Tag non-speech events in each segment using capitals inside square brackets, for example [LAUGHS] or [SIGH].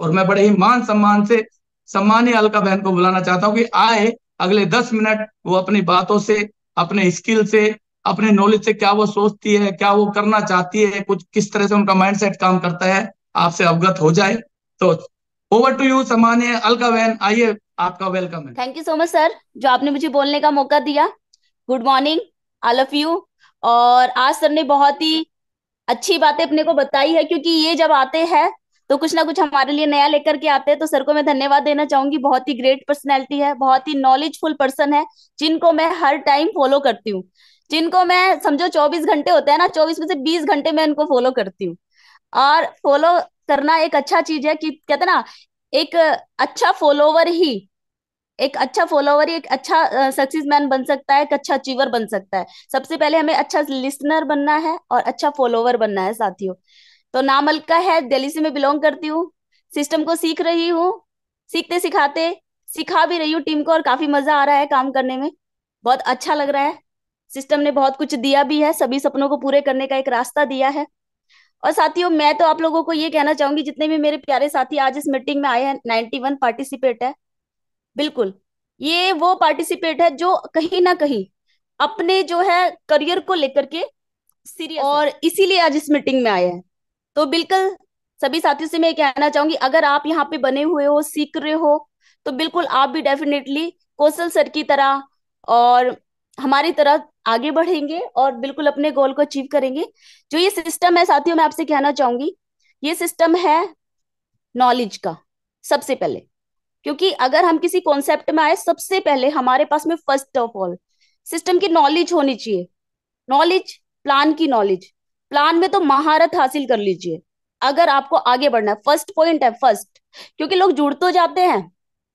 और मैं बड़े ही मान सम्मान से सम्मान्य अलका बहन को बुलाना चाहता हूँ कि आए अगले दस मिनट वो अपनी बातों से अपने स्किल से अपने नॉलेज से क्या वो सोचती है क्या वो करना चाहती है कुछ किस तरह से उनका माइंडसेट काम करता है आपसे अवगत हो जाए तो ओवर टू यू सम्मान्य अलका बहन आइए आपका वेलकम है thank you so much sir जो आपने मुझे बोलने का मौका दिया good morning I love you और आज सर ने बहुत ही अच्छी बातें अपने को बताई है क्योंकि ये जब आते हैं तो कुछ ना कुछ हमारे लिए नया लेकर के आते हैं तो सर को मैं धन्यवाद देना चाहूंगी बहुत ही ग्रेट पर्सनैलिटी है बहुत ही नॉलेजफुल पर्सन है जिनको मैं हर टाइम फॉलो करती हूँ जिनको मैं समझो चौबीस घंटे होते हैं ना चौबीस में से बीस घंटे मैं इनको फॉलो करती हूँ और फॉलो करना एक अच्छा चीज है कि कहते ना एक अच्छा फॉलोवर ही एक अच्छा फॉलोवर ही एक अच्छा सक्सेस मैन बन सकता है एक अच्छा अचीवर बन सकता है सबसे पहले हमें अच्छा लिसनर बनना है और अच्छा फॉलोवर बनना है साथियों तो नाम अलका है दिल्ली से मैं बिलोंग करती हूँ सिस्टम को सीख रही हूँ सीखते सिखाते सिखा भी रही हूँ टीम को और काफी मजा आ रहा है काम करने में बहुत अच्छा लग रहा है सिस्टम ने बहुत कुछ दिया भी है सभी सपनों को पूरे करने का एक रास्ता दिया है और साथियों मैं तो आप लोगों को ये कहना चाहूंगी जितने भी मेरे प्यारे साथी आज इस मीटिंग में आए हैं नाइन्टी वन पार्टिसिपेट है बिल्कुल ये वो पार्टिसिपेट है जो कहीं ना कहीं अपने जो है करियर को लेकर के सीरियस और इसीलिए आज इस मीटिंग में आए हैं तो बिल्कुल सभी साथियों से मैं कहना चाहूंगी अगर आप यहाँ पे बने हुए हो सीख रहे हो तो बिल्कुल आप भी डेफिनेटली कौशल सर की तरह और हमारी तरह आगे बढ़ेंगे और बिल्कुल अपने गोल को अचीव करेंगे जो ये सिस्टम है साथियों मैं आपसे कहना चाहूंगी ये सिस्टम है नॉलेज का सबसे पहले क्योंकि अगर हम किसी कॉन्सेप्ट में आए सबसे पहले हमारे पास में फर्स्ट ऑफ ऑल सिस्टम की नॉलेज होनी चाहिए नॉलेज प्लान की नॉलेज प्लान में तो महारत हासिल कर लीजिए अगर आपको आगे बढ़ना है फर्स्ट पॉइंट है फर्स्ट क्योंकि लोग जुड़ तो जाते हैं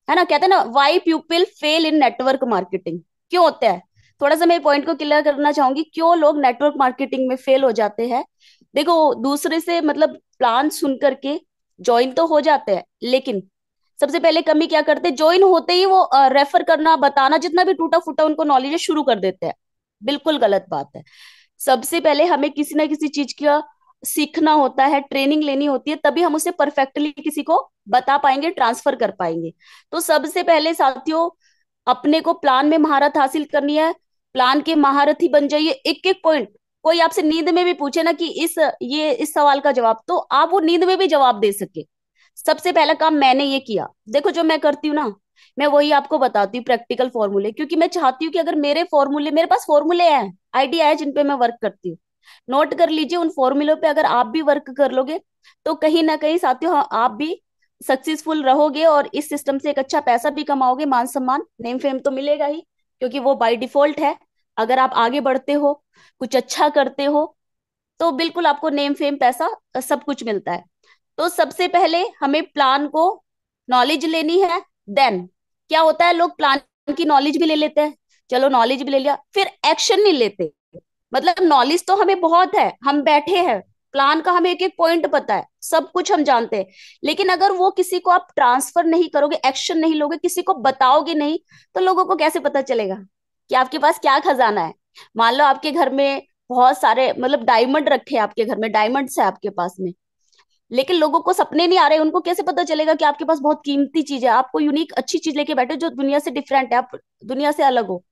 है ना कहते हैं ना why people fail in network marketing क्यों होता है थोड़ा सा मैं पॉइंट को क्लियर करना चाहूंगी क्यों लोग नेटवर्क मार्केटिंग में फेल हो जाते हैं देखो दूसरे से मतलब प्लान सुन करके ज्वाइन तो हो जाते हैं लेकिन सबसे पहले कमी क्या करते हैं ज्वाइन होते ही वो रेफर करना बताना जितना भी टूटा फूटा उनको नॉलेज शुरू कर देते हैं बिल्कुल गलत बात है सबसे पहले हमें किसी ना किसी चीज का सीखना होता है ट्रेनिंग लेनी होती है तभी हम उसे परफेक्टली किसी को बता पाएंगे ट्रांसफर कर पाएंगे तो सबसे पहले साथियों अपने को प्लान में महारत हासिल करनी है प्लान के महारत ही बन जाइए एक एक पॉइंट कोई आपसे नींद में भी पूछे ना कि इस ये इस सवाल का जवाब तो आप वो नींद में भी जवाब दे सके सबसे पहला काम मैंने ये किया देखो जो मैं करती हूँ ना मैं वही आपको बताती हूँ प्रैक्टिकल फॉर्मूले क्योंकि मैं चाहती हूँ कि अगर मेरे फॉर्मूले मेरे पास फॉर्मूले हैं आइडिया है जिनपे मैं वर्क करती हूँ नोट कर लीजिए उन फॉर्मूलों पे अगर आप भी वर्क कर लोगे तो कहीं ना कहीं साथियों हाँ, आप भी सक्सेसफुल रहोगे और इस सिस्टम से एक अच्छा पैसा भी कमाओगे मान सम्मान नेम फेम तो मिलेगा ही क्योंकि वो बाय डिफॉल्ट है अगर आप आगे बढ़ते हो कुछ अच्छा करते हो तो बिल्कुल आपको नेम फेम पैसा सब कुछ मिलता है तो सबसे पहले हमें प्लान को नॉलेज लेनी है देन क्या होता है लोग प्लान की नॉलेज भी ले लेते हैं चलो नॉलेज भी ले लिया फिर एक्शन नहीं लेते मतलब नॉलेज तो हमें बहुत है हम बैठे हैं प्लान का हमें एक एक पॉइंट पता है सब कुछ हम जानते हैं लेकिन अगर वो किसी को आप ट्रांसफर नहीं करोगे एक्शन नहीं लोगे किसी को बताओगे नहीं तो लोगों को कैसे पता चलेगा कि आपके पास क्या खजाना है मान लो आपके घर में बहुत सारे मतलब डायमंड रखे हैं आपके घर में डायमंड्स है आपके पास में लेकिन लोगों को सपने नहीं आ रहे उनको कैसे पता चलेगा कि आपके पास बहुत कीमती चीज है आपको यूनिक अच्छी चीज लेके बैठे जो दुनिया से डिफरेंट है आप दुनिया से अलग हो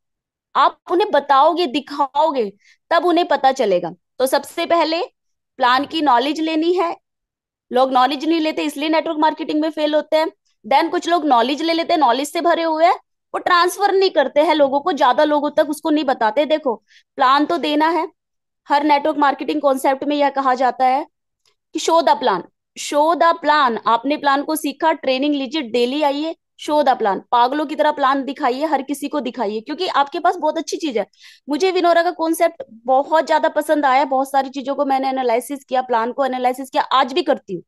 आप उन्हें बताओगे दिखाओगे तब उन्हें पता चलेगा तो सबसे पहले प्लान की नॉलेज लेनी है लोग नॉलेज नहीं लेते इसलिए नेटवर्क मार्केटिंग में फेल होते हैं देन कुछ लोग नॉलेज ले लेते हैं नॉलेज से भरे हुए हैं वो ट्रांसफर नहीं करते हैं लोगों को ज्यादा लोगों तक उसको नहीं बताते देखो प्लान तो देना है हर नेटवर्क मार्केटिंग कॉन्सेप्ट में यह कहा जाता है कि show the plan show the plan आपने प्लान को सीखा ट्रेनिंग लीजिए डेली आइए शो द प्लान पागलों की तरह प्लान दिखाइए हर किसी को दिखाइए क्योंकि आपके पास बहुत अच्छी चीज है मुझे विनोरा का कॉन्सेप्ट बहुत ज्यादा पसंद आया बहुत सारी चीजों को मैंने एनालिसिस किया प्लान को एनालिसिस किया आज भी करती हूँ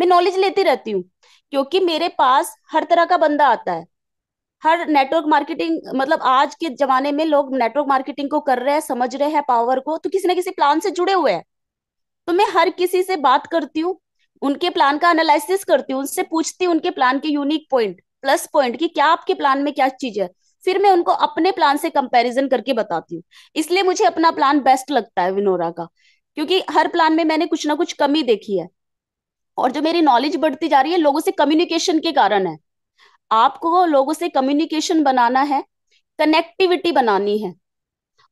मैं नॉलेज लेती रहती हूँ क्योंकि मेरे पास हर तरह का बंदा आता है हर नेटवर्क मार्केटिंग मतलब आज के जमाने में लोग नेटवर्क मार्केटिंग को कर रहे हैं समझ रहे हैं पावर को तो किसी ना किसी प्लान से जुड़े हुए हैं तो मैं हर किसी से बात करती हूँ उनके प्लान का एनालिसिस करती हूँ उनसे पूछती हूँ उनके प्लान के यूनिक पॉइंट प्लस पॉइंट कि क्या आपके प्लान में क्या चीज है फिर मैं उनको अपने प्लान से कंपैरिजन करके बताती हूँ इसलिए मुझे अपना प्लान बेस्ट लगता है विनोरा का क्योंकि हर प्लान में मैंने कुछ ना कुछ कमी देखी है और जो मेरी नॉलेज बढ़ती जा रही है लोगों से कम्युनिकेशन के कारण है आपको लोगों से कम्युनिकेशन बनाना है कनेक्टिविटी बनानी है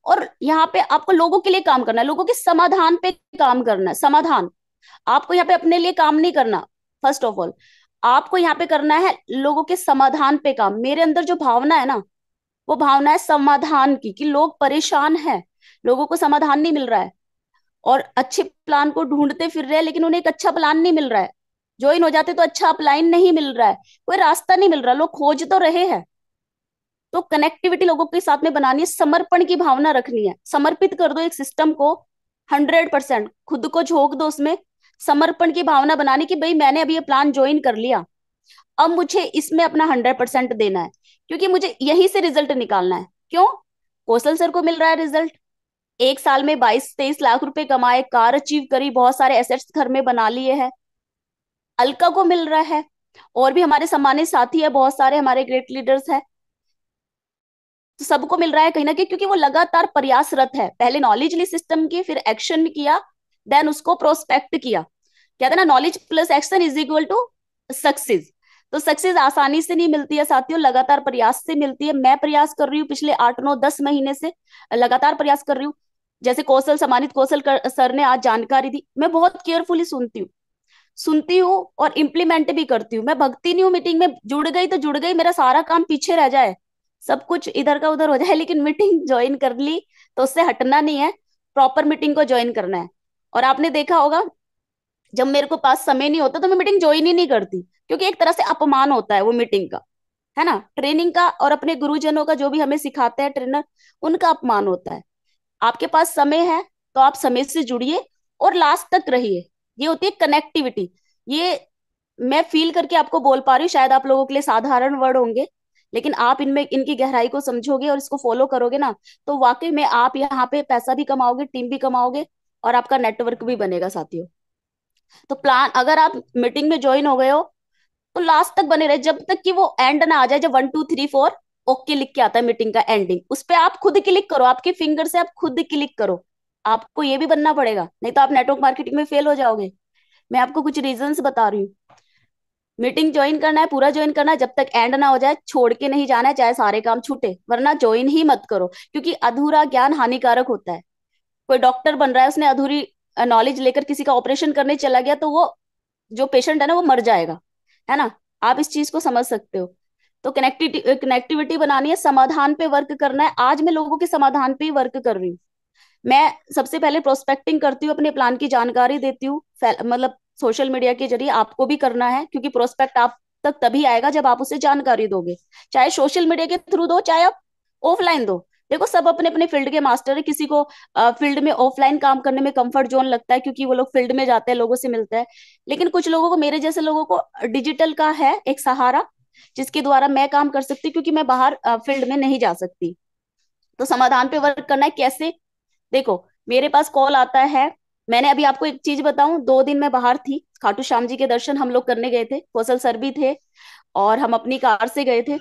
और यहाँ पे आपको लोगों के लिए काम करना है लोगों के समाधान पे काम करना है समाधान आपको यहाँ पे अपने लिए काम नहीं करना फर्स्ट ऑफ ऑल आपको यहाँ पे करना है लोगों के समाधान पे काम मेरे अंदर जो भावना है ना वो भावना है समाधान की कि लोग परेशान हैं लोगों को समाधान नहीं मिल रहा है और अच्छे प्लान को ढूंढते फिर रहे हैं लेकिन उन्हें एक अच्छा प्लान नहीं मिल रहा है ज्वाइन हो जाते तो अच्छा अपलाइन नहीं मिल रहा है कोई रास्ता नहीं मिल रहा लोग खोज तो रहे हैं तो कनेक्टिविटी लोगों के साथ में बनानी है समर्पण की भावना रखनी है समर्पित कर दो एक सिस्टम को हंड्रेड परसेंट खुद को झोंक दो उसमें समर्पण की भावना बनाने की भाई मैंने अभी ये प्लान ज्वाइन कर लिया अब मुझे इसमें अपना हंड्रेड परसेंट देना है क्योंकि मुझे यहीं से रिजल्ट निकालना है क्यों कौशल सर को मिल रहा है रिजल्ट एक साल में बाईस तेईस लाख रुपए कमाए कार अचीव करी बहुत सारे एसेट्स घर में बना लिए हैं अलका को मिल रहा है और भी हमारे सामान्य साथी है बहुत सारे हमारे ग्रेट लीडर्स हैं तो सबको मिल रहा है कहीं ना कहीं क्योंकि वो लगातार प्रयासरत है पहले नॉलेज ली सिस्टम की फिर एक्शन किया देन उसको प्रोस्पेक्ट किया क्या था ना knowledge plus action is equal to success तो सक्सेस आसानी से नहीं मिलती है साथियों लगातार प्रयास से मिलती है मैं प्रयास कर रही हूँ पिछले आठ नौ दस महीने से लगातार प्रयास कर रही हूँ जैसे कौशल सम्मानित कौशल सर ने आज जानकारी दी मैं बहुत केयरफुली सुनती हूँ सुनती हूँ और इम्प्लीमेंट भी करती हूँ मैं भक्ति नहीं हूँ मीटिंग में जुड़ गई तो जुड़ गई मेरा सारा काम पीछे रह जाए सब कुछ इधर का उधर हो जाए लेकिन मीटिंग ज्वाइन कर ली तो उससे हटना नहीं है प्रॉपर मीटिंग को ज्वाइन करना है और आपने देखा होगा जब मेरे को पास समय नहीं होता तो मैं मीटिंग ज्वाइन ही नहीं करती क्योंकि एक तरह से अपमान होता है वो मीटिंग का है ना ट्रेनिंग का और अपने गुरुजनों का जो भी हमें सिखाते हैं ट्रेनर उनका अपमान होता है आपके पास समय है तो आप समय से जुड़िए और लास्ट तक रहिए ये होती है कनेक्टिविटी ये मैं फील करके आपको बोल पा रही हूँ शायद आप लोगों के लिए साधारण वर्ड होंगे लेकिन आप इनमें इनकी गहराई को समझोगे और इसको फॉलो करोगे ना तो वाकई में आप यहाँ पे पैसा भी कमाओगे टीम भी कमाओगे और आपका नेटवर्क भी बनेगा साथियों तो प्लान अगर आप मीटिंग में ज्वाइन हो गए हो तो लास्ट तक बने रहे जब तक कि वो एंड ना आ जाए जब one two three four okay लिख के आता है मीटिंग का एंडिंग उस पर आप खुद क्लिक करो आपके फिंगर से आप खुद क्लिक करो आपको ये भी बनना पड़ेगा नहीं तो आप नेटवर्क मार्केटिंग में फेल हो जाओगे मैं आपको कुछ रीजंस बता रही हूँ मीटिंग ज्वाइन करना है पूरा ज्वाइन करना है जब तक एंड ना हो जाए छोड़ के नहीं जाना है चाहे सारे काम छूटे वरना ज्वाइन ही मत करो क्योंकि अधूरा ज्ञान हानिकारक होता है कोई डॉक्टर बन रहा है उसने अधूरी नॉलेज लेकर किसी का ऑपरेशन करने चला गया तो वो जो पेशेंट है ना वो मर जाएगा है ना आप इस चीज को समझ सकते हो तो कनेक्टिविटी कनेक्टिविटी बनानी है समाधान पे वर्क करना है आज मैं लोगों के समाधान पे ही वर्क कर रही हूँ मैं सबसे पहले प्रोस्पेक्टिंग करती हूँ अपने प्लान की जानकारी देती हूँ मतलब सोशल मीडिया के जरिए आपको भी करना है क्योंकि प्रोस्पेक्ट आप तक तभी आएगा जब आप उसे जानकारी दोगे चाहे सोशल मीडिया के थ्रू दो चाहे आप ऑफलाइन दो देखो सब अपने अपने फील्ड के मास्टर है किसी को फील्ड में ऑफलाइन काम करने में कंफर्ट जोन लगता है क्योंकि वो लोग फील्ड में जाते हैं लोगों से मिलते हैं लेकिन कुछ लोगों को मेरे जैसे लोगों को डिजिटल का है एक सहारा जिसके द्वारा मैं काम कर सकती क्योंकि मैं बाहर फील्ड में नहीं जा सकती तो समाधान पे वर्क करना है कैसे देखो मेरे पास कॉल आता है मैंने अभी आपको एक चीज बताऊं दो दिन मैं बाहर थी खाटू श्याम जी के दर्शन हम लोग करने गए थे कौशल सर भी थे और हम अपनी कार से गए थे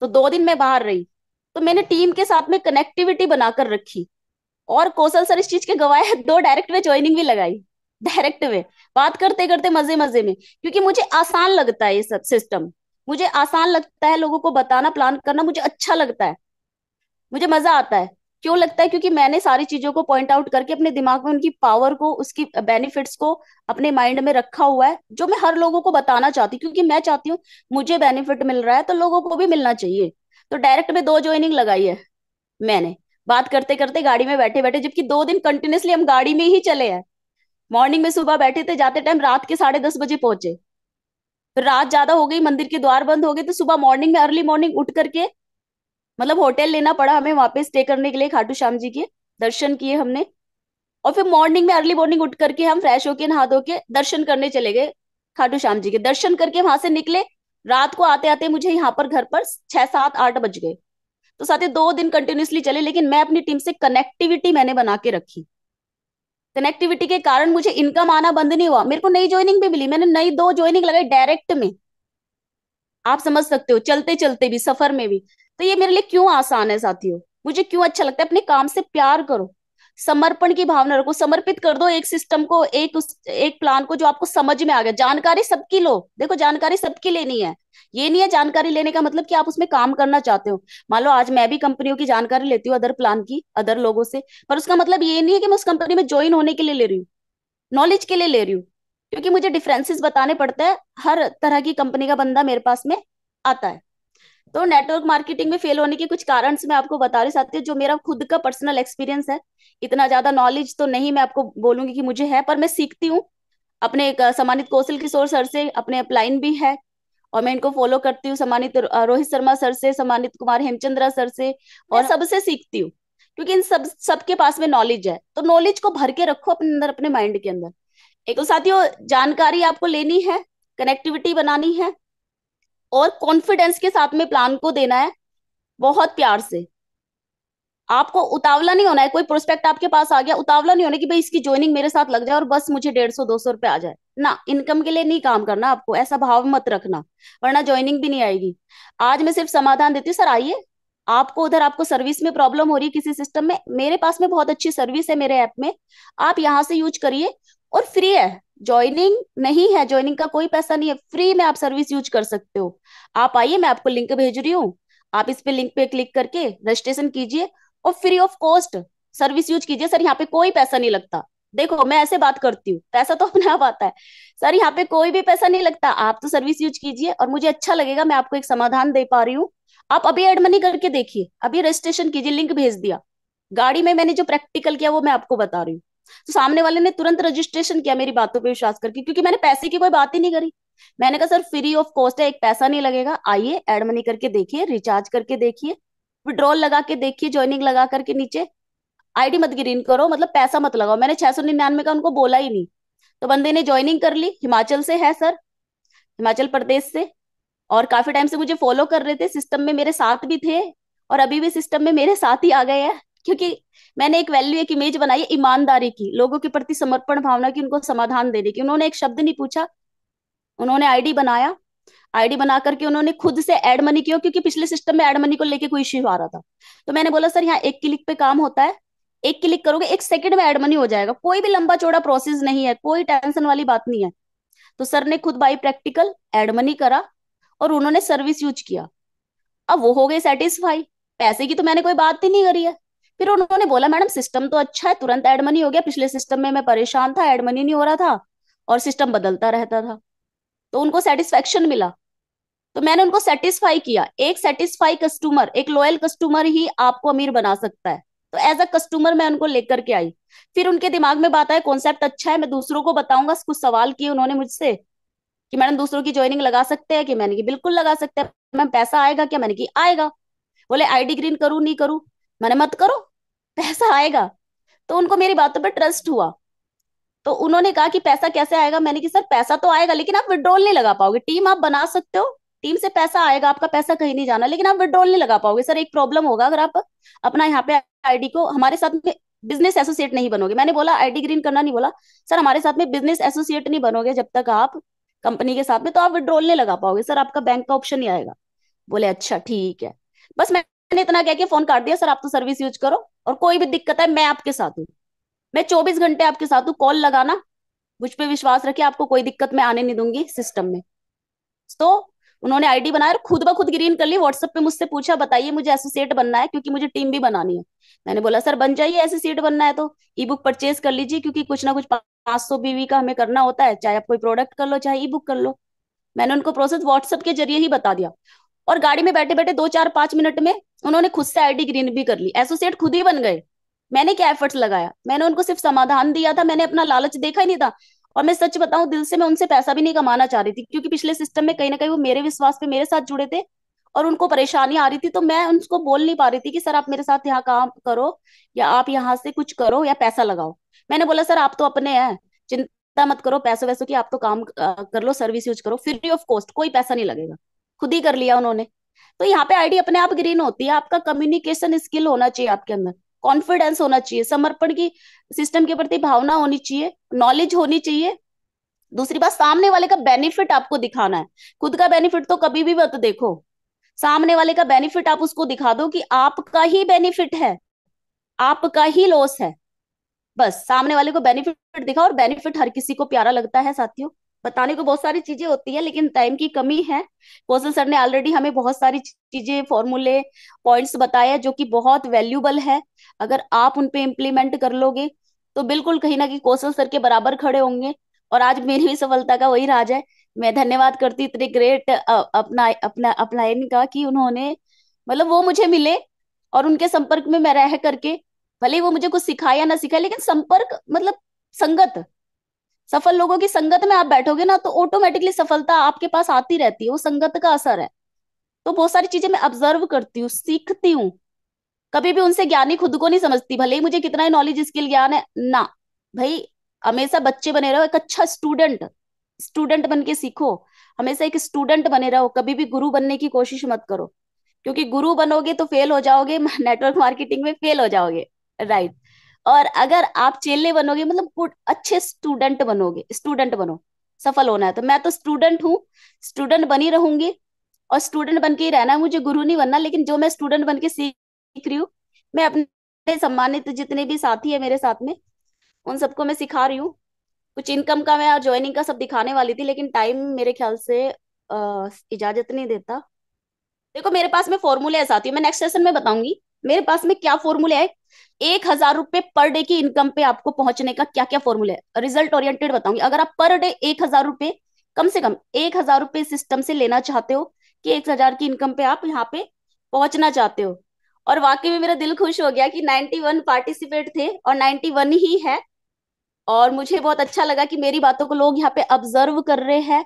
तो दो दिन मैं बाहर रही तो मैंने टीम के साथ में कनेक्टिविटी बनाकर रखी और कौशल सर इस चीज के गवाह है दो डायरेक्ट वे ज्वाइनिंग भी लगाई डायरेक्ट वे बात करते करते मजे मजे में क्योंकि मुझे आसान लगता है ये सब सिस्टम मुझे आसान लगता है लोगों को बताना प्लान करना मुझे अच्छा लगता है मुझे मजा आता है क्यों लगता है क्योंकि मैंने सारी चीजों को पॉइंट आउट करके अपने दिमाग में उनकी पावर को उसकी बेनिफिट्स को अपने माइंड में रखा हुआ है जो मैं हर लोगों को बताना चाहती हूँ क्योंकि मैं चाहती हूँ मुझे बेनिफिट मिल रहा है तो लोगों को भी मिलना चाहिए तो डायरेक्ट में दो ज्वाइनिंग लगाई है मैंने बात करते करते गाड़ी में बैठे बैठे जबकि दो दिन कंटिन्यूसली हम गाड़ी में ही चले हैं मॉर्निंग में सुबह बैठे थे जाते टाइम रात के साढ़े दस बजे पहुंचे फिर रात ज्यादा हो गई मंदिर के द्वार बंद हो गए तो सुबह मॉर्निंग में अर्ली मॉर्निंग उठ करके मतलब होटल लेना पड़ा हमें वहां पे स्टे करने के लिए खाटू श्याम जी के दर्शन किए हमने और फिर मॉर्निंग में अर्ली मॉर्निंग उठ करके हम फ्रेश होके नहा धो के दर्शन करने चले गए खाटू श्याम जी के दर्शन करके वहां से निकले रात को आते आते मुझे यहाँ पर घर पर छह सात आठ बज गए तो साथ ही दो दिन कंटिन्यूसली चले लेकिन मैं अपनी टीम से कनेक्टिविटी मैंने बना के रखी कनेक्टिविटी के कारण मुझे इनकम आना बंद नहीं हुआ मेरे को नई ज्वाइनिंग भी मिली मैंने नई दो ज्वाइनिंग लगाई डायरेक्ट में आप समझ सकते हो चलते चलते भी सफर में भी तो ये मेरे लिए क्यों आसान है साथियों मुझे क्यों अच्छा लगता है अपने काम से प्यार करो समर्पण की भावना रखो समर्पित कर दो एक सिस्टम को एक उस एक प्लान को जो आपको समझ में आ गया जानकारी सबकी लो देखो जानकारी सबकी लेनी है ये नहीं है जानकारी लेने का मतलब कि आप उसमें काम करना चाहते हो मान लो आज मैं भी कंपनियों की जानकारी लेती हूँ अदर प्लान की अदर लोगों से पर उसका मतलब ये नहीं है कि मैं उस कंपनी में ज्वाइन होने के लिए ले रही हूँ नॉलेज के लिए ले रही हूँ क्योंकि मुझे डिफरेंसेस बताने पड़ते हैं हर तरह की कंपनी का बंदा मेरे पास में आता है तो नेटवर्क मार्केटिंग में फेल होने के कुछ कारण मैं आपको बता रही साथी जो मेरा खुद का पर्सनल एक्सपीरियंस है इतना ज्यादा नॉलेज तो नहीं मैं आपको बोलूंगी कि मुझे है पर मैं सीखती हूँ अपने सम्मानित कौशल किशोर सर से अपने अपलाइन भी है और मैं इनको फॉलो करती हूँ सम्मानित रोहित शर्मा सर से सम्मानित कुमार हेमचंद्रा सर से और सबसे सीखती हूँ क्योंकि इन सब सबके पास में नॉलेज है तो नॉलेज को भर के रखो अपने अंदर अपने माइंड के अंदर एक तो साथियों जानकारी आपको लेनी है कनेक्टिविटी बनानी है और कॉन्फिडेंस के साथ में प्लान को देना है बहुत प्यार से आपको उतावला नहीं होना है कोई प्रोस्पेक्ट आपके पास आ गया उतावला नहीं होना कि भाई इसकी ज्वाइनिंग मेरे साथ लग जाए और बस मुझे डेढ़ सौ दो सौ रुपए आ जाए ना इनकम के लिए नहीं काम करना आपको ऐसा भाव मत रखना वरना ज्वाइनिंग भी नहीं आएगी आज मैं सिर्फ समाधान देती हूँ सर आइए आपको उधर आपको सर्विस में प्रॉब्लम हो रही है किसी सिस्टम में मेरे पास में बहुत अच्छी सर्विस है मेरे ऐप में आप यहाँ से यूज करिए और फ्री है ज्वाइनिंग नहीं है ज्वाइनिंग का कोई पैसा नहीं है फ्री में आप सर्विस यूज कर सकते हो आप आइए मैं आपको लिंक भेज रही हूँ आप इस पे लिंक पे क्लिक करके रजिस्ट्रेशन कीजिए और free of cost service use कीजिए सर यहाँ पे कोई पैसा नहीं लगता देखो मैं ऐसे बात करती हूँ पैसा तो [LAUGHS] अपने आप आता है सर यहाँ पे कोई भी पैसा नहीं लगता आप तो सर्विस यूज कीजिए और मुझे अच्छा लगेगा मैं आपको एक समाधान दे पा रही हूँ आप अभी एड मनी करके देखिए अभी रजिस्ट्रेशन कीजिए लिंक भेज दिया गाड़ी में मैंने जो प्रैक्टिकल किया वो मैं आपको बता रही हूँ तो सामने वाले ने तुरंत रजिस्ट्रेशन किया मेरी बातों पर विश्वास करके क्योंकि मैंने पैसे की कोई बात ही नहीं करी मैंने कहा सर फ्री ऑफ कॉस्ट है एक पैसा नहीं लगेगा आइए एड मनी करके देखिए रिचार्ज करके देखिए विड्रॉल लगा के देखिए ज्वाइनिंग लगा करके नीचे आईडी मत ग्रीन करो मतलब पैसा मत लगाओ मैंने छह सौ निन्यानवे का उनको बोला ही नहीं तो बंदे ने ज्वाइनिंग कर ली हिमाचल से है सर हिमाचल प्रदेश से और काफी टाइम से मुझे फॉलो कर रहे थे सिस्टम में मेरे साथ भी थे और अभी भी सिस्टम में मेरे साथ ही आ गए हैं क्योंकि मैंने एक वैल्यू एक इमेज बनाई ईमानदारी की लोगों के प्रति समर्पण भावना की उनको समाधान देने की उन्होंने एक शब्द नहीं पूछा उन्होंने आईडी बनाया आईडी बना करके उन्होंने खुद से एड मनी किया क्योंकि पिछले सिस्टम में एड मनी को लेकर कोई इश्यू आ रहा था तो मैंने बोला सर यहाँ एक क्लिक पे काम होता है एक क्लिक करोगे एक सेकंड में एड मनी हो जाएगा कोई भी लंबा चौड़ा प्रोसेस नहीं है कोई टेंशन वाली बात नहीं है तो सर ने खुद बाई प्रैक्टिकल एड मनी करा और उन्होंने सर्विस यूज किया अब वो हो गए सेटिस्फाई पैसे की तो मैंने कोई बात ही नहीं करी है फिर उन्होंने बोला मैडम सिस्टम तो अच्छा है तुरंत एड मनी हो गया पिछले सिस्टम में मैं परेशान था एड मनी नहीं हो रहा था और सिस्टम बदलता रहता था तो उनको सेटिस्फेक्शन मिला तो मैंने उनको सेटिस्फाई किया एक सेटिस्फाई कस्टमर एक लॉयल कस्टमर ही आपको अमीर बना सकता है तो एज अ कस्टमर मैं उनको लेकर के आई फिर उनके दिमाग में बात आया कॉन्सेप्ट अच्छा है मैं दूसरों को बताऊंगा कुछ सवाल किए उन्होंने मुझसे कि मैडम दूसरों की ज्वाइनिंग लगा सकते हैं कि मैंने की बिल्कुल लगा सकते हैं मैम पैसा आएगा क्या मैंने की आएगा बोले आईडी ग्रीन करूं नहीं करूं मैंने मत करो पैसा आएगा तो उनको मेरी बातों पर ट्रस्ट हुआ तो उन्होंने कहा कि पैसा कैसे आएगा मैंने कि सर पैसा तो आएगा लेकिन आप विड्रॉल नहीं लगा पाओगे टीम आप बना सकते हो टीम से पैसा आएगा आपका पैसा कहीं नहीं जाना लेकिन आप विड्रॉल नहीं लगा पाओगे सर एक प्रॉब्लम होगा अगर आप अपना यहाँ पे आईडी को हमारे साथ में बिजनेस एसोसिएट नहीं बनोगे मैंने बोला आईडी ग्रीन करना नहीं बोला सर हमारे साथ में बिजनेस एसोसिएट नहीं बनोगे जब तक आप कंपनी के साथ में तो आप विड्रॉल नहीं लगा पाओगे सर आपका बैंक का ऑप्शन नहीं आएगा बोले अच्छा ठीक है बस मैं मैंने इतना कह के फोन काट दिया सर आप तो सर्विस यूज करो और कोई भी दिक्कत है मैं आपके साथ हूँ मैं चौबीस घंटे आपके साथ हूँ कॉल लगाना मुझ पर विश्वास रखे आपको कोई दिक्कत मैं आने नहीं दूंगी सिस्टम में तो उन्होंने आईडी बनाया और खुद ब खुद ग्रीन कर ली व्हाट्सएप पे मुझसे पूछा बताइए मुझे एसोसिएट बनना है क्योंकि मुझे टीम भी बनानी है मैंने बोला सर बन जाइए एसोसिएट बनना है तो ई बुक परचेज कर लीजिए क्योंकि कुछ ना कुछ पांच सौ बीवी का हमें करना होता है चाहे आप कोई प्रोडक्ट कर लो चाहे ई बुक कर लो मैंने उनको प्रोसेस व्हाट्सएप के जरिए ही बता दिया और गाड़ी में बैठे बैठे दो चार पांच मिनट में उन्होंने खुद से आईडी ग्रीन भी कर ली एसोसिएट खुद ही बन गए मैंने क्या एफर्ट्स लगाया मैंने उनको सिर्फ समाधान दिया था मैंने अपना लालच देखा ही नहीं था और मैं सच बताऊं दिल से मैं उनसे पैसा भी नहीं कमाना चाह रही थी क्योंकि पिछले सिस्टम में कहीं ना कहीं वो मेरे विश्वास पे मेरे साथ जुड़े थे और उनको परेशानी आ रही थी तो मैं उनको बोल नहीं पा रही थी कि सर आप मेरे साथ यहाँ काम करो या आप यहाँ से कुछ करो या पैसा लगाओ मैंने बोला सर आप तो अपने हैं चिंता मत करो पैसों वैसों की आप तो काम कर लो सर्विस यूज करो फ्री ऑफ कॉस्ट कोई पैसा नहीं लगेगा खुद ही कर लिया उन्होंने तो यहाँ पे आईडी अपने आप ग्रीन होती है आपका कम्युनिकेशन स्किल होना चाहिए आपके अंदर कॉन्फिडेंस होना चाहिए समर्पण की सिस्टम के प्रति भावना होनी चाहिए नॉलेज होनी चाहिए दूसरी बात सामने वाले का बेनिफिट आपको दिखाना है खुद का बेनिफिट तो कभी भी मत देखो सामने वाले का बेनिफिट आप उसको दिखा दो कि आपका ही बेनिफिट है आपका ही लॉस है बस सामने वाले को बेनिफिट दिखाओ और बेनिफिट हर किसी को प्यारा लगता है साथियों बताने को बहुत सारी चीजें होती है लेकिन टाइम की कमी है कौशल सर ने ऑलरेडी हमें बहुत सारी चीजें फॉर्मूले पॉइंट्स बताया जो कि बहुत वैल्यूबल है अगर आप उनपे इम्प्लीमेंट कर लोगे तो बिल्कुल कहीं ना कहीं कौशल सर के बराबर खड़े होंगे और आज मेरी भी सफलता का वही राज है मैं धन्यवाद करती इतने ग्रेट अपना अपना अपना का कि उन्होंने मतलब वो मुझे मिले और उनके संपर्क में मैं रह करके भले वो मुझे कुछ सिखाया ना सिखाया लेकिन संपर्क मतलब संगत सफल लोगों की संगत में आप बैठोगे ना तो ऑटोमेटिकली सफलता आपके पास आती रहती है वो संगत का असर है तो बहुत सारी चीजें मैं ऑब्जर्व करती हूँ सीखती हूँ कभी भी उनसे ज्ञानी खुद को नहीं समझती भले ही मुझे कितना ही नॉलेज स्किल ज्ञान है ना भाई हमेशा बच्चे बने रहो एक अच्छा स्टूडेंट स्टूडेंट बन के सीखो हमेशा एक स्टूडेंट बने रहो कभी भी गुरु बनने की कोशिश मत करो क्योंकि गुरु बनोगे तो फेल हो जाओगे नेटवर्क [LAUGHS] मार्केटिंग में फेल हो जाओगे राइट और अगर आप चेले बनोगे मतलब गुड अच्छे स्टूडेंट बनोगे स्टूडेंट बनो सफल होना है तो मैं तो स्टूडेंट हूँ स्टूडेंट बनी रहूंगी और स्टूडेंट बन के ही रहना है मुझे गुरु नहीं बनना लेकिन जो मैं स्टूडेंट बन के सीख रही हूँ मैं अपने सम्मानित जितने भी साथी है मेरे साथ में उन सबको मैं सिखा रही हूँ कुछ इनकम का मैं ज्वाइनिंग का सब दिखाने वाली थी लेकिन टाइम मेरे ख्याल से इजाजत नहीं देता देखो मेरे पास में फॉर्मूले है मैं नेक्स्ट सेशन में बताऊंगी मेरे पास में क्या फॉर्मूला है एक हजार रुपए पर डे की इनकम पे आपको पहुंचने का क्या क्या फॉर्मूला है रिजल्ट ओरिएंटेड बताऊंगी अगर आप पर डे एक हजार रुपए कम से कम एक हजार रुपए सिस्टम से लेना चाहते हो कि एक हजार की इनकम पे आप यहाँ पे पहुंचना चाहते हो और वाकई में मेरा दिल खुश हो गया कि 91 पार्टिसिपेट थे और 91 ही है और मुझे बहुत अच्छा लगा कि मेरी बातों को लोग यहाँ पे ऑब्जर्व कर रहे हैं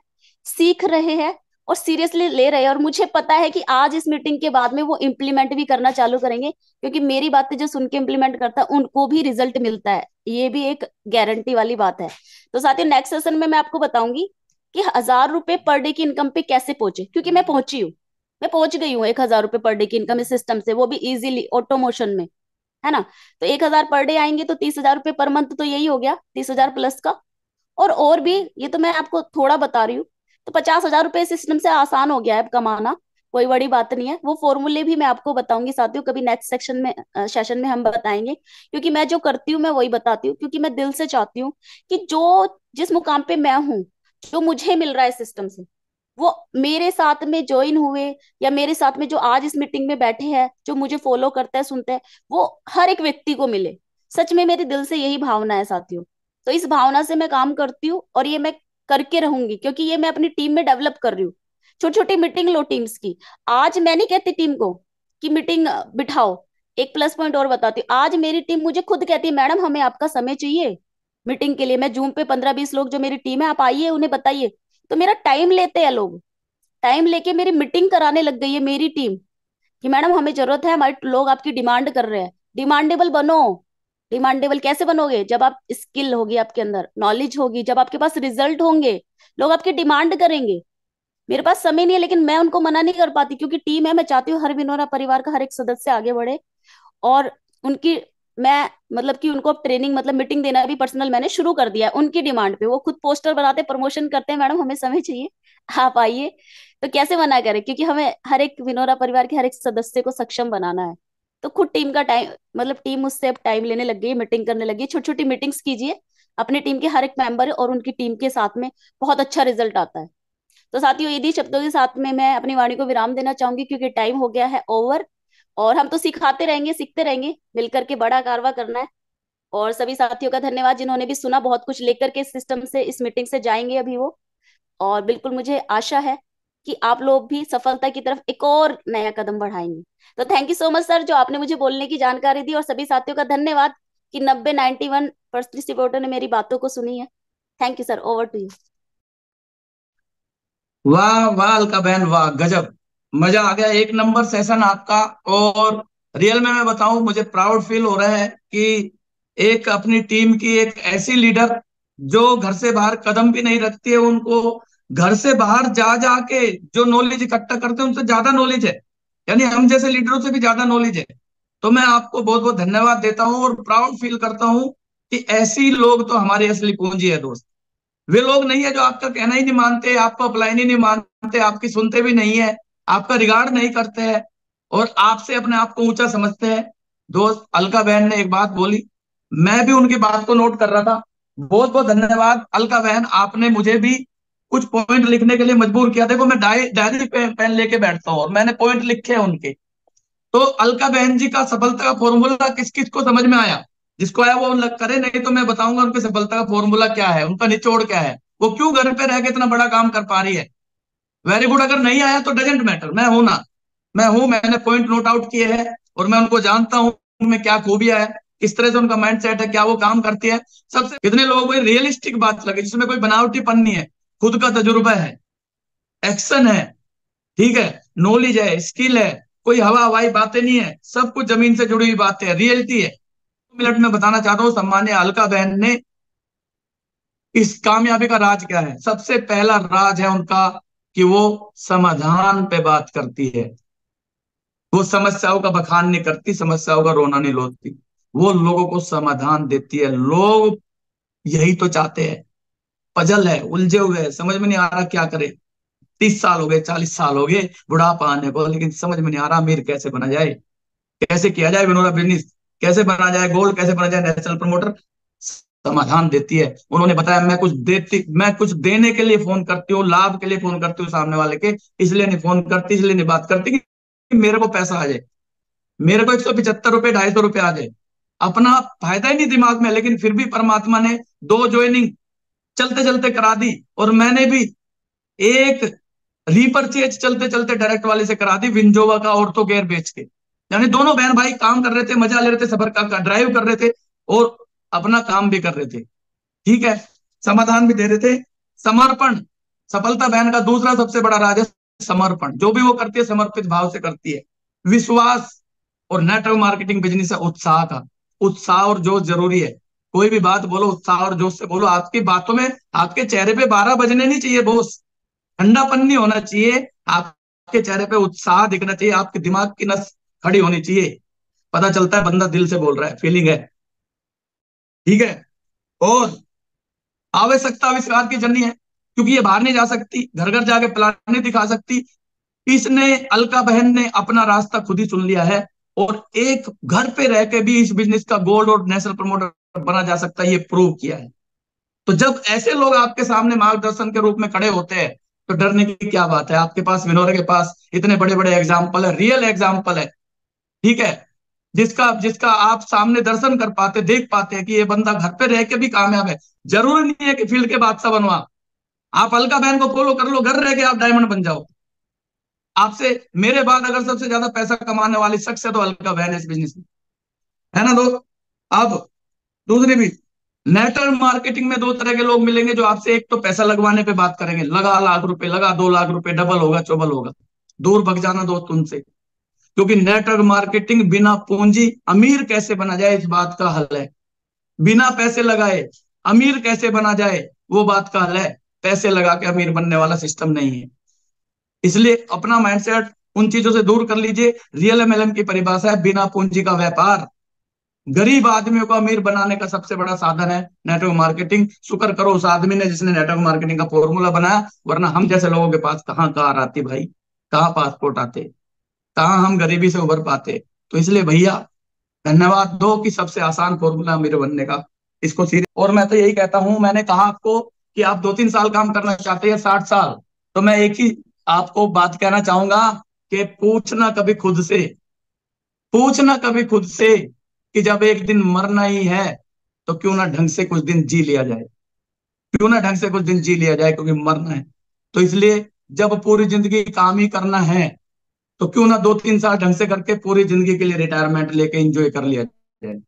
सीख रहे हैं और सीरियसली ले रहे हैं और मुझे पता है कि आज इस मीटिंग के बाद में वो इम्प्लीमेंट भी करना चालू करेंगे क्योंकि मेरी बातें जो सुन के इम्प्लीमेंट करता है उनको भी रिजल्ट मिलता है ये भी एक गारंटी वाली बात है तो साथियों नेक्स्ट सेशन में मैं आपको बताऊंगी कि हजार रुपए पर डे की इनकम पे कैसे पहुंचे क्योंकि मैं पहुंची हूँ मैं पहुंच गई हूँ एक हजार रुपए पर डे की इनकम इस सिस्टम से वो भी इजीली ऑटोमोशन में है ना तो एक हजार पर डे आएंगे तो तीस हजार रुपए पर मंथ तो यही हो गया तीस हजार प्लस का और और भी ये तो मैं आपको थोड़ा बता रही हूँ तो पचास हजार रुपए सिस्टम से आसान हो गया है कमाना कोई बड़ी बात नहीं है वो फॉर्मूले भी मैं आपको बताऊंगी साथियों कभी नेक्स्ट सेक्शन में सेशन में हम बताएंगे क्योंकि मैं जो करती हूँ मैं वही बताती हूँ क्योंकि मैं दिल से चाहती हूँ कि जो जिस मुकाम पे मैं हूँ जो मुझे मिल रहा है सिस्टम से वो मेरे साथ में ज्वाइन हुए या मेरे साथ में जो आज इस मीटिंग में बैठे हैं जो मुझे फॉलो करता है सुनता है वो हर एक व्यक्ति को मिले सच में मेरे दिल से यही भावना है साथियों तो इस भावना से मैं काम करती हूँ और ये मैं करके रहूंगी क्योंकि ये मैं अपनी टीम में डेवलप कर रही हूँ छोटी छोटी मीटिंग लो टीम्स की आज मैं नहीं कहती टीम को कि मीटिंग बिठाओ एक प्लस पॉइंट और बताती हूँ आज मेरी टीम मुझे खुद कहती है मैडम हमें आपका समय चाहिए मीटिंग के लिए मैं जूम पे पंद्रह बीस लोग जो मेरी टीम है आप आइए उन्हें बताइए तो मेरा टाइम लेते हैं लोग टाइम लेके मेरी मीटिंग कराने लग गई है मेरी टीम कि मैडम हमें जरूरत है हमारे लोग आपकी डिमांड कर रहे हैं डिमांडेबल बनो डिमांडेबल कैसे बनोगे जब आप स्किल होगी आपके अंदर नॉलेज होगी जब आपके पास रिजल्ट होंगे लोग आपके डिमांड करेंगे मेरे पास समय नहीं है लेकिन मैं उनको मना नहीं कर पाती क्योंकि टीम है मैं चाहती हूँ हर विनोरा परिवार का हर एक सदस्य आगे बढ़े और उनकी मैं मतलब कि उनको ट्रेनिंग मतलब मीटिंग देना भी पर्सनल मैंने शुरू कर दिया है उनकी डिमांड पे वो खुद पोस्टर बनाते प्रमोशन करते हैं मैडम हमें समय चाहिए आप आइए तो कैसे मना करें क्योंकि हमें हर एक विनोरा परिवार के हर एक सदस्य को सक्षम बनाना है तो खुद टीम का टाइम मतलब टीम उससे अब टाइम लेने लग गई मीटिंग करने लगी छोटी छोटी मीटिंग्स कीजिए अपने टीम के हर एक मेंबर और उनकी टीम के साथ में बहुत अच्छा रिजल्ट आता है तो साथियों यदि शब्दों के साथ में मैं अपनी वाणी को विराम देना चाहूंगी क्योंकि टाइम हो गया है ओवर और हम तो सिखाते रहेंगे सीखते रहेंगे मिलकर के बड़ा कारवा करना है और सभी साथियों का धन्यवाद जिन्होंने भी सुना बहुत कुछ लेकर के सिस्टम से इस मीटिंग से जाएंगे अभी वो और बिल्कुल मुझे आशा है कि आप लोग भी सफलता की तरफ एक और नया कदम बढ़ाएंगे तो thank you so much sir जो आपने मुझे बोलने की जानकारी दी और सभी साथियों का धन्यवाद कि नब्बे नाइनटी वन पर्सनल रिपोर्टर ने मेरी बातों को सुनी है thank you sir over to you वाह वाह अलका बहन वाह गजब मजा आ गया एक नंबर सेशन आपका और रियल में मैं बताऊं मुझे प्राउड फील हो रहा है कि एक अपनी टीम की एक ऐसी लीडर जो घर से बाहर कदम भी नहीं रखती है उनको घर से बाहर जा जाके जो नॉलेज इकट्ठा करते हैं उनसे ज्यादा नॉलेज है यानी हम जैसे लीडरों से भी ज्यादा नॉलेज है तो मैं आपको बहुत बहुत धन्यवाद देता हूं और प्राउड फील करता हूं कि ऐसी लोग तो हमारे असली पूंजी है दोस्त वे लोग नहीं है जो आपका कहना ही नहीं मानते आपको अप्लाई ही नहीं मानते आपकी सुनते भी नहीं है आपका रिगार्ड नहीं करते हैं और आपसे अपने आप को ऊंचा समझते हैं दोस्त अलका बहन ने एक बात बोली मैं भी उनकी बात को नोट कर रहा था बहुत बहुत धन्यवाद अलका बहन आपने मुझे भी कुछ पॉइंट लिखने के लिए मजबूर किया देखो मैं डायरी पे, पेन लेके बैठता हूँ और मैंने पॉइंट लिखे हैं उनके तो अलका बहन जी का सफलता का फॉर्मूला किस किस को समझ में आया जिसको आया वो करे नहीं तो मैं बताऊंगा उनकी सफलता का फॉर्मूला क्या है उनका निचोड़ क्या है वो क्यों घर पे रह के इतना बड़ा काम कर पा रही है वेरी गुड अगर नहीं आया तो डजेंट मैटर मैं हूं ना मैं हूं मैंने पॉइंट नोट आउट किए हैं और मैं उनको जानता हूं उनमें क्या खूबियां है किस तरह से उनका माइंड सेट है क्या वो काम करती है सबसे कितने लोगों को रियलिस्टिक बात लगे जिसमें कोई बनावटीपन नहीं है खुद का तजुर्बा है एक्शन है ठीक है नॉलेज है स्किल है कोई हवा हवाई बातें नहीं है सब कुछ जमीन से जुड़ी हुई बातें है रियलिटी है मिनट में बताना चाहता हूँ सम्मान्य अलका बहन ने इस कामयाबी का राज क्या है सबसे पहला राज है उनका कि वो समाधान पे बात करती है वो समस्याओं का बखान नहीं करती समस्याओं का रोना नहीं लोती वो लोगों को समाधान देती है लोग यही तो चाहते हैं पजल है उलझे हुए है समझ में नहीं आ रहा क्या करे तीस साल हो गए चालीस साल हो गए बुढ़ापा आने को लेकिन समझ में नहीं आ रहा अमीर कैसे बना जाए कैसे किया जाए विनोदा बिजनेस कैसे बना जाए गोल्ड कैसे बना जाए नेशनल प्रमोटर समाधान देती है उन्होंने बताया मैं कुछ देती मैं कुछ देने के लिए फोन करती हूँ लाभ के लिए फोन करती हूँ सामने वाले के इसलिए नहीं फोन करती इसलिए नहीं बात करती कि मेरे को पैसा आ जाए मेरे को एक सौ पिछहत्तर रुपए ढाई सौ रुपए आ जाए अपना फायदा ही नहीं दिमाग में लेकिन फिर भी परमात्मा ने दो ज्वाइनिंग चलते चलते करा दी और मैंने भी एक रिपर्चेज चलते चलते डायरेक्ट वाले से करा दी विंजोवा का और तो गेयर बेच के यानी दोनों बहन भाई काम कर रहे थे मजा ले रहे थे सफर का ड्राइव कर रहे थे और अपना काम भी कर रहे थे ठीक है समाधान भी दे रहे थे समर्पण सफलता बहन का दूसरा सबसे बड़ा राज है समर्पण जो भी वो करती है समर्पित भाव से करती है विश्वास और नेटवर्क मार्केटिंग बिजनेस है उत्साह का उत्साह और जोश जरूरी है कोई भी बात बोलो उत्साह और जोश से बोलो आपकी बातों में आपके चेहरे पे बारह बजने नहीं चाहिए बोस ठंडापन नहीं होना चाहिए आपके चेहरे पे उत्साह दिखना चाहिए आपके दिमाग की नस खड़ी होनी चाहिए पता चलता है बंदा दिल से बोल रहा है फीलिंग है ठीक है और आवश्यकता आविष्कार की जर्नी है क्योंकि ये बाहर नहीं जा सकती घर घर जाके प्लान नहीं दिखा सकती इसने अलका बहन ने अपना रास्ता खुद ही चुन लिया है और एक घर पे रह के भी इस बिजनेस का गोल्ड और नेशनल प्रमोटर बना जा सकता है ये प्रूव किया है तो जब ऐसे लोग आपके सामने मार्गदर्शन के रूप में खड़े होते हैं तो डरने की क्या बात है आपके पास विनोर के पास इतने बड़े बड़े एग्जाम्पल है रियल एग्जाम्पल है ठीक है जिसका जिसका आप सामने दर्शन कर पाते देख पाते हैं कि ये बंदा घर पे रह के भी कामयाब है जरूरी नहीं है कि फील्ड के बादशाह बनवा आप अलका बहन को फॉलो कर लो घर रह के आप डायमंड बन जाओ आपसे मेरे बाद अगर सबसे ज्यादा पैसा कमाने वाली शख्स है तो अलका बहन है इस बिजनेस में है ना दोस्त अब दूसरी भी नेटर मार्केटिंग में दो तरह के लोग मिलेंगे जो आपसे एक तो पैसा लगवाने पे बात करेंगे लगा लाख रुपए लगा दो लाख रुपए डबल होगा चौबल होगा दूर भग जाना दोस्त उनसे क्योंकि नेटवर्क मार्केटिंग बिना पूंजी अमीर कैसे बना जाए इस बात का हल है बिना पैसे लगाए अमीर कैसे बना जाए वो बात का हल है पैसे लगा के अमीर बनने वाला सिस्टम नहीं है इसलिए अपना माइंडसेट उन चीजों से दूर कर लीजिए रियल एमएलएम की परिभाषा है बिना पूंजी का व्यापार गरीब आदमियों को अमीर बनाने का सबसे बड़ा साधन है नेटवर्क मार्केटिंग शुक्र करो उस आदमी ने जिसने नेटवर्क मार्केटिंग का फॉर्मूला बनाया वरना हम जैसे लोगों के पास कहाँ कार आती भाई कहाँ पासपोर्ट आते कहाँ हम गरीबी से उभर पाते तो इसलिए भैया धन्यवाद दो कि सबसे आसान फॉर्मूला अमीर बनने का इसको सीधे और मैं तो यही कहता हूं मैंने कहा आपको कि आप दो तीन साल काम करना चाहते हैं साठ साल तो मैं एक ही आपको बात कहना चाहूंगा कि पूछना कभी खुद से पूछना कभी खुद से कि जब एक दिन मरना ही है तो क्यों ना ढंग से कुछ दिन जी लिया जाए क्यों ना ढंग से कुछ दिन जी लिया जाए क्योंकि मरना है तो इसलिए जब पूरी जिंदगी काम ही करना है तो क्यों ना दो तीन साल ढंग से करके पूरी जिंदगी के लिए रिटायरमेंट लेके एंजॉय कर लिया जाए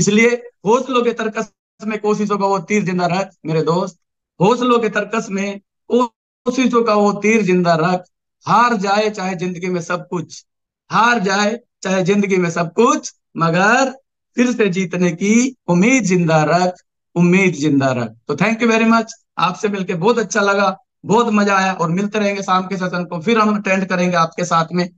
इसलिए हौसलों के तर्कस में कोशिशों का वो तीर जिंदा रख मेरे दोस्त हौसलों के तर्कस में कोशिशों का वो तीर जिंदा रख हार जाए चाहे जिंदगी में सब कुछ हार जाए चाहे जिंदगी में सब कुछ मगर फिर से जीतने की उम्मीद जिंदा रख उम्मीद जिंदा रख तो थैंक यू वेरी मच आपसे मिलकर बहुत अच्छा लगा बहुत मजा आया और मिलते रहेंगे शाम के सेशन को फिर हम अटेंड करेंगे आपके साथ में